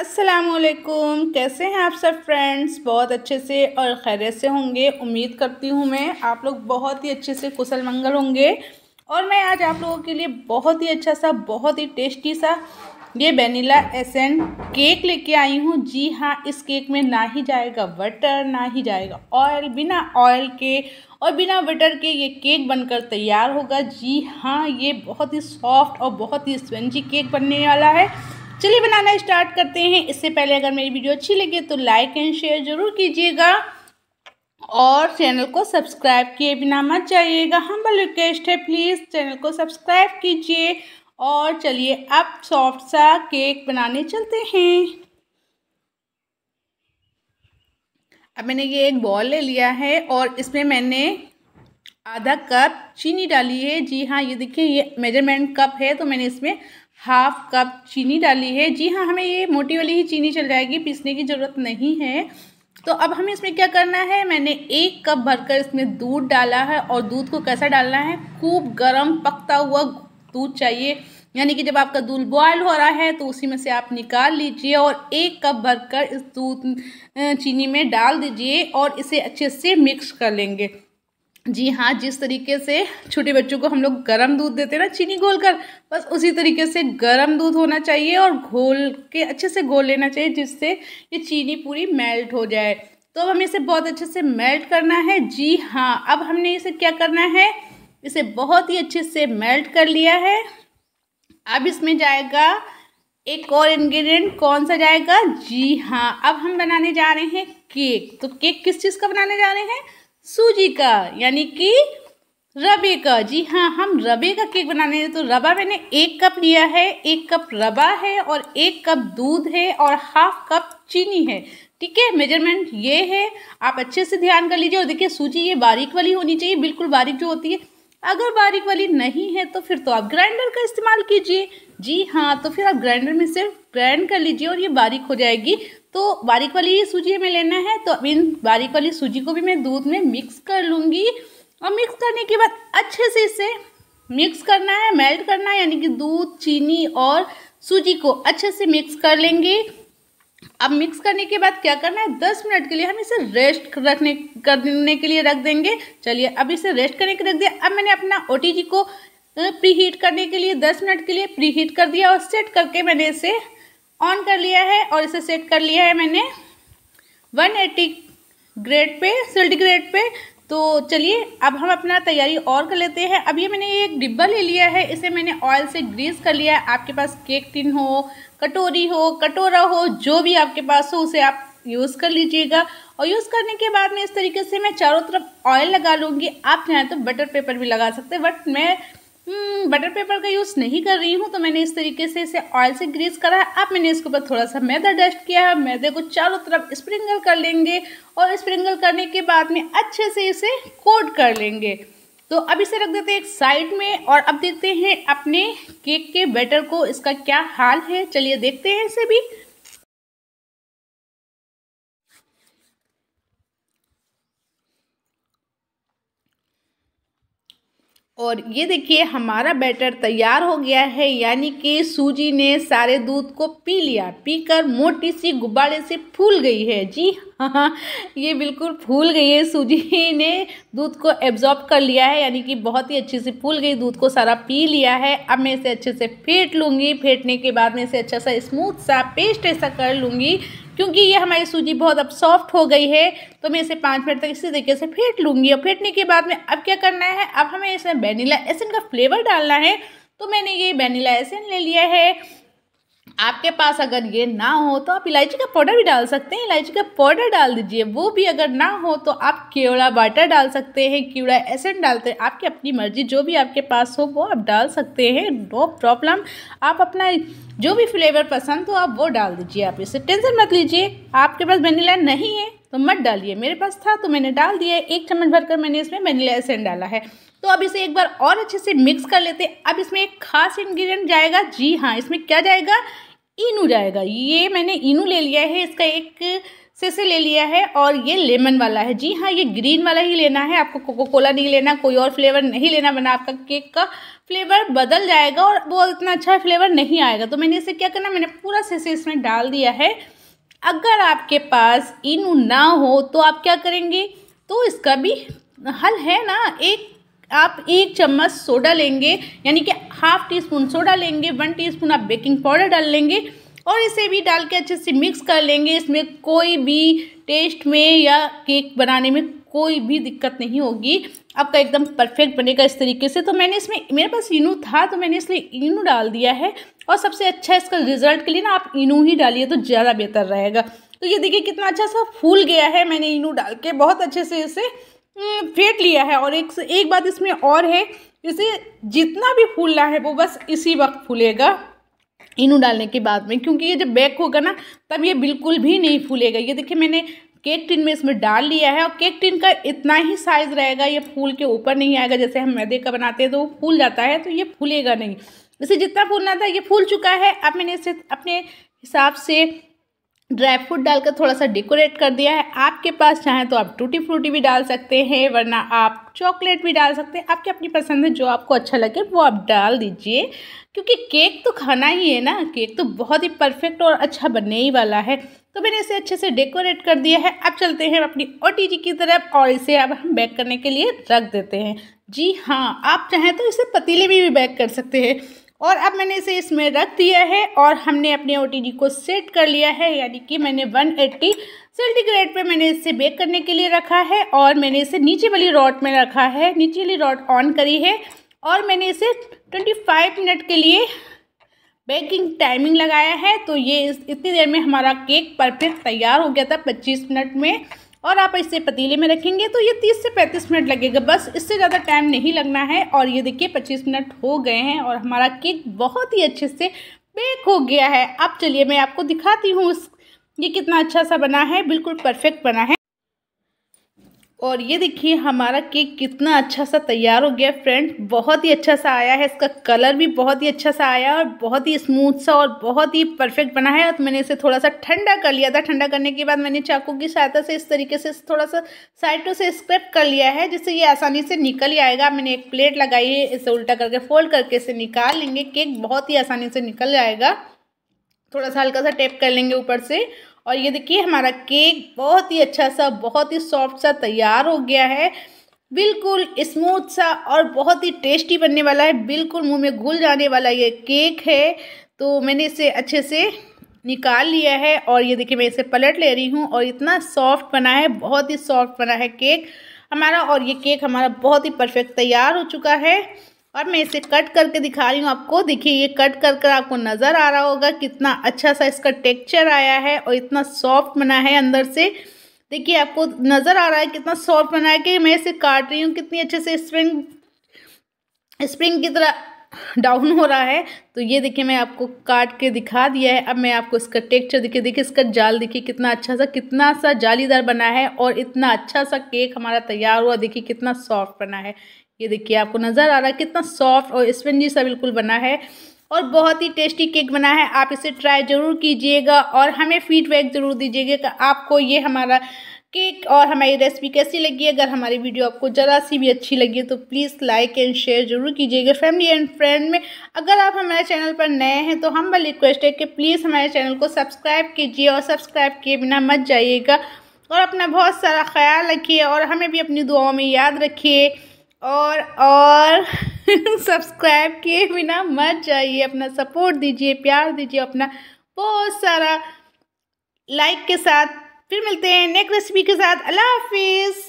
असलकुम कैसे हैं आप सब फ्रेंड्स बहुत अच्छे से और खैर से होंगे उम्मीद करती हूँ मैं आप लोग बहुत ही अच्छे से कुशल मंगल होंगे और मैं आज आप लोगों के लिए बहुत ही अच्छा सा बहुत ही टेस्टी सा ये वनीला एसेंट केक लेके आई हूँ जी हाँ इस केक में ना ही जाएगा बटर ना ही जाएगा ऑयल बिना ऑयल के और बिना बटर के ये केक बनकर तैयार होगा जी हाँ ये बहुत ही सॉफ्ट और बहुत ही स्पंजी केक बनने वाला है चलिए बनाना स्टार्ट करते हैं इससे पहले अगर मेरी वीडियो अच्छी लगे तो लाइक एंड शेयर ज़रूर कीजिएगा और चैनल को सब्सक्राइब किए बिना मत जाइएगा हम्बल रिक्वेस्ट है प्लीज़ चैनल को सब्सक्राइब कीजिए और चलिए अब सॉफ्ट सा केक बनाने चलते हैं अब मैंने ये एक बॉल ले लिया है और इसमें मैंने आधा कप चीनी डाली है जी हाँ ये देखिए ये मेजरमेंट कप है तो मैंने इसमें हाफ कप चीनी डाली है जी हाँ हमें ये मोटी वाली ही चीनी चल जाएगी पीसने की ज़रूरत नहीं है तो अब हमें इसमें क्या करना है मैंने एक कप भरकर इसमें दूध डाला है और दूध को कैसा डालना है खूब गर्म पकता हुआ दूध चाहिए यानी कि जब आपका दूध बॉयल हो रहा है तो उसी में से आप निकाल लीजिए और एक कप भरकर इस दूध चीनी में डाल दीजिए और इसे अच्छे से मिक्स कर लेंगे जी हाँ जिस तरीके से छोटे बच्चों को हम लोग गर्म दूध देते हैं ना चीनी घोल कर बस उसी तरीके से गर्म दूध होना चाहिए और घोल के अच्छे से घोल लेना चाहिए जिससे ये चीनी पूरी मेल्ट हो जाए तो अब हमें इसे बहुत अच्छे से मेल्ट करना है जी हाँ अब हमने इसे क्या करना है इसे बहुत ही अच्छे से मेल्ट कर लिया है अब इसमें जाएगा एक और इंग्रेडिएंट कौन सा जाएगा जी हाँ अब हम बनाने जा रहे हैं केक तो केक किस चीज़ का बनाने जा रहे हैं सूजी का यानी कि रबे का जी हाँ हम रबे का केक बनाने हैं तो रबा मैंने एक कप लिया है एक कप रबा है और एक कप दूध है और हाफ कप चीनी है ठीक है मेजरमेंट ये है आप अच्छे से ध्यान कर लीजिए और देखिए सूजी ये बारीक वाली होनी चाहिए बिल्कुल बारीक जो होती है अगर बारीक वाली नहीं है तो फिर तो आप ग्राइंडर का इस्तेमाल कीजिए जी हाँ तो फिर आप ग्राइंडर में सिर्फ ग्राइंड कर लीजिए और ये बारीक हो जाएगी तो बारीक वाली सूजी हमें लेना है तो इन बारीक वाली सूजी को भी मैं दूध में मिक्स कर लूँगी और मिक्स करने के बाद अच्छे से इसे मिक्स करना है मेल्ट करना है यानी कि दूध चीनी और सूजी को अच्छे से मिक्स कर लेंगे अब मिक्स करने के बाद क्या करना है दस मिनट के लिए हम इसे रेस्ट रखने करने के लिए रख देंगे चलिए अब इसे रेस्ट करने के रख दिया अब मैंने अपना ओ को मतलब प्री हीट करने के लिए दस मिनट के लिए प्री हीट कर दिया और सेट करके मैंने इसे ऑन कर लिया है और इसे सेट कर लिया है मैंने 180 ग्रेड पे ग्रेड पे तो चलिए अब हम अपना तैयारी और कर लेते हैं अब ये मैंने एक डिब्बा ले लिया है इसे मैंने ऑयल से ग्रीस कर लिया है आपके पास केक टिन हो कटोरी हो कटोरा हो जो भी आपके पास हो उसे आप यूज़ कर लीजिएगा और यूज़ करने के बाद में इस तरीके से मैं चारों तरफ ऑयल लगा लूँगी आप चाहें तो बटर पेपर भी लगा सकते हैं बट मैं बटर हम्म, पेपर का यूज़ नहीं कर रही हूँ तो मैंने इस तरीके से इसे ऑयल से ग्रीस करा है अब मैंने इसके ऊपर थोड़ा सा मैदा डस्ट किया है मैदे को चारों तरफ स्प्रिंगल कर लेंगे और स्प्रिंगल करने के बाद में अच्छे से इसे कोट कर लेंगे तो अब इसे रख देते हैं एक साइड में और अब देखते हैं अपने केक के बैटर को इसका क्या हाल है चलिए देखते हैं इसे भी और ये देखिए हमारा बैटर तैयार हो गया है यानी कि सूजी ने सारे दूध को पी लिया पीकर मोटी सी गुब्बारे से फूल गई है जी ये बिल्कुल फूल गई है सूजी ने दूध को एब्जॉर्ब कर लिया है यानी कि बहुत ही अच्छे से फूल गई दूध को सारा पी लिया है अब मैं इसे अच्छे से फेंट लूँगी फेंटने के बाद मैं इसे अच्छा सा स्मूथ सा पेस्ट ऐसा कर लूँगी क्योंकि ये हमारी सूजी बहुत अब सॉफ्ट हो गई है तो मैं इसे पाँच मिनट तक इसी तरीके से फेंट लूँगी और फेंटने के बाद में अब क्या करना है अब हमें इसमें वेनीला एसन का फ्लेवर डालना है तो मैंने ये वेनीला एसन ले लिया है आपके पास अगर ये ना हो तो आप इलायची का पाउडर भी डाल सकते हैं इलायची का पाउडर डाल दीजिए वो भी अगर ना हो तो आप केवड़ा बाटर डाल सकते हैं केवड़ा एसेंट डालते हैं आपकी अपनी मर्जी जो भी आपके पास हो वो आप डाल सकते हैं नो प्रॉब्लम आप अपना जो भी फ्लेवर पसंद हो आप वो डाल दीजिए आप इसे टेंशन मत लीजिए आपके पास वनीला नहीं है तो मत डालिए मेरे पास था तो मैंने डाल दिया एक चम्मच भरकर मैंने इसमें वनीला एसेंट डाला है तो अब इसे एक बार और अच्छे से मिक्स कर लेते हैं अब इसमें एक खास इंग्रेडिएंट जाएगा जी हाँ इसमें क्या जाएगा इनू जाएगा ये मैंने इनू ले लिया है इसका एक से से ले लिया है और ये लेमन वाला है जी हाँ ये ग्रीन वाला ही लेना है आपको कोको कोला नहीं लेना कोई और फ्लेवर नहीं लेना वरना आपका केक का फ्लेवर बदल जाएगा और वो इतना अच्छा फ्लेवर नहीं आएगा तो मैंने इसे क्या करना मैंने पूरा से से इसमें डाल दिया है अगर आपके पास इनू ना हो तो आप क्या करेंगे तो इसका भी हल है ना एक आप एक चम्मच सोडा लेंगे यानी कि हाफ टी स्पून सोडा लेंगे वन टी स्पून आप बेकिंग पाउडर डाल लेंगे और इसे भी डाल के अच्छे से मिक्स कर लेंगे इसमें कोई भी टेस्ट में या केक बनाने में कोई भी दिक्कत नहीं होगी आपका एकदम परफेक्ट बनेगा इस तरीके से तो मैंने इसमें मेरे पास इनू था तो मैंने इसलिए इनू डाल दिया है और सबसे अच्छा इसका रिजल्ट के लिए ना आप इनू ही डालिए तो ज़्यादा बेहतर रहेगा तो ये देखिए कितना अच्छा सा फूल गया है मैंने इनू डाल के बहुत अच्छे से इसे हम्म, फेंट लिया है और एक एक बात इसमें और है इसे जितना भी फूलना है वो बस इसी वक्त फूलेगा इनू डालने के बाद में क्योंकि ये जब बैक होगा ना तब ये बिल्कुल भी नहीं फूलेगा ये देखिए मैंने केक टिन में इसमें डाल लिया है और केक टिन का इतना ही साइज़ रहेगा ये फूल के ऊपर नहीं आएगा जैसे हम मैदे का बनाते हैं तो वो फूल जाता है तो ये फूलेगा नहीं इसे जितना फूलना था ये फूल चुका है अब मैंने इसे अपने हिसाब से ड्राई फ्रूट डालकर थोड़ा सा डेकोरेट कर दिया है आपके पास चाहें तो आप टूटी फ्रूटी भी डाल सकते हैं वरना आप चॉकलेट भी डाल सकते हैं आपकी अपनी पसंद है जो आपको अच्छा लगे वो आप डाल दीजिए क्योंकि केक तो खाना ही है ना केक तो बहुत ही परफेक्ट और अच्छा बनने ही वाला है तो मैंने इसे अच्छे से डेकोरेट कर दिया है अब चलते हैं अपनी ओ की तरफ और इसे अब हम बैक करने के लिए रख देते हैं जी हाँ आप चाहें तो इसे पतीले में भी बैक कर सकते हैं और अब मैंने इसे इसमें रख दिया है और हमने अपने ओ को सेट कर लिया है यानी कि मैंने 180 सेंटीग्रेड पे मैंने इसे बेक करने के लिए रखा है और मैंने इसे नीचे वाली रॉड में रखा है नीचे वाली रॉड ऑन करी है और मैंने इसे 25 मिनट के लिए बेकिंग टाइमिंग लगाया है तो ये इतनी देर में हमारा केक परफेक्ट तैयार हो गया था 25 मिनट में और आप इसे पतीले में रखेंगे तो ये 30 से 35 मिनट लगेगा बस इससे ज़्यादा टाइम नहीं लगना है और ये देखिए 25 मिनट हो गए हैं और हमारा केक बहुत ही अच्छे से बेक हो गया है अब चलिए मैं आपको दिखाती हूँ उस ये कितना अच्छा सा बना है बिल्कुल परफेक्ट बना है और ये देखिए हमारा केक कितना अच्छा सा तैयार हो गया फ्रेंड बहुत ही अच्छा सा आया है इसका कलर भी बहुत ही अच्छा सा आया और बहुत ही स्मूथ सा और बहुत ही परफेक्ट बना है और मैंने इसे थोड़ा सा ठंडा कर लिया था ठंडा करने के बाद मैंने चाकू की सहायता से इस तरीके से थोड़ा सा टू से स्क्रैप कर लिया है जिससे ये आसानी से निकल ही आएगा मैंने एक प्लेट लगाई है इसे उल्टा करके फोल्ड करके इसे निकाल लेंगे केक बहुत ही आसानी से निकल जाएगा थोड़ा सा हल्का सा टेप कर लेंगे ऊपर से और ये देखिए हमारा केक बहुत ही अच्छा सा बहुत ही सॉफ्ट सा तैयार हो गया है बिल्कुल स्मूथ सा और बहुत ही टेस्टी बनने वाला है बिल्कुल मुंह में घुल जाने वाला ये केक है तो मैंने इसे अच्छे से निकाल लिया है और ये देखिए मैं इसे पलट ले रही हूँ और इतना सॉफ्ट बना है बहुत ही सॉफ्ट बना है केक हमारा और ये केक हमारा बहुत ही परफेक्ट तैयार हो चुका है और मैं इसे कट करके दिखा रही हूँ आपको देखिए ये कट कर कर आपको नज़र आ रहा होगा कितना अच्छा सा इसका टेक्चर आया है और इतना सॉफ्ट बना है अंदर से देखिए आपको नज़र आ रहा है कितना सॉफ्ट बना है कि मैं इसे काट रही हूँ कितनी अच्छे से स्प्रिंग स्प्रिंग की तरह डाउन हो रहा है तो ये देखिए मैं आपको काट के दिखा दिया है अब मैं आपको इसका टेक्चर देखिए देखिए इसका जाल देखिए कितना अच्छा सा कितना सा जालीदार बना है और इतना अच्छा सा केक हमारा तैयार हुआ देखिए कितना सॉफ्ट बना है ये देखिए आपको नज़र आ रहा है कितना सॉफ्ट और स्पंजी सा बिल्कुल बना है और बहुत ही टेस्टी केक बना है आप इसे ट्राई ज़रूर कीजिएगा और हमें फीडबैक ज़रूर दीजिएगा कि आपको ये हमारा केक और हमारी रेसिपी कैसी लगी अगर हमारी वीडियो आपको ज़रा सी भी अच्छी लगी तो प्लीज़ लाइक एंड शेयर ज़रूर कीजिएगा फैमिली एंड फ्रेंड में अगर आप हमारे चैनल पर नए हैं तो हम रिक्वेस्ट है कि प्लीज़ हमारे चैनल को सब्सक्राइब कीजिए और सब्सक्राइब किए बिना मत जाइएगा और अपना बहुत सारा ख्याल रखिए और हमें भी अपनी दुआओं में याद रखिए और और सब्सक्राइब किए बिना मत जाइए अपना सपोर्ट दीजिए प्यार दीजिए अपना बहुत सारा लाइक के साथ फिर मिलते हैं नेक्स्ट रेसिपी के साथ अल्लाह हाफिज़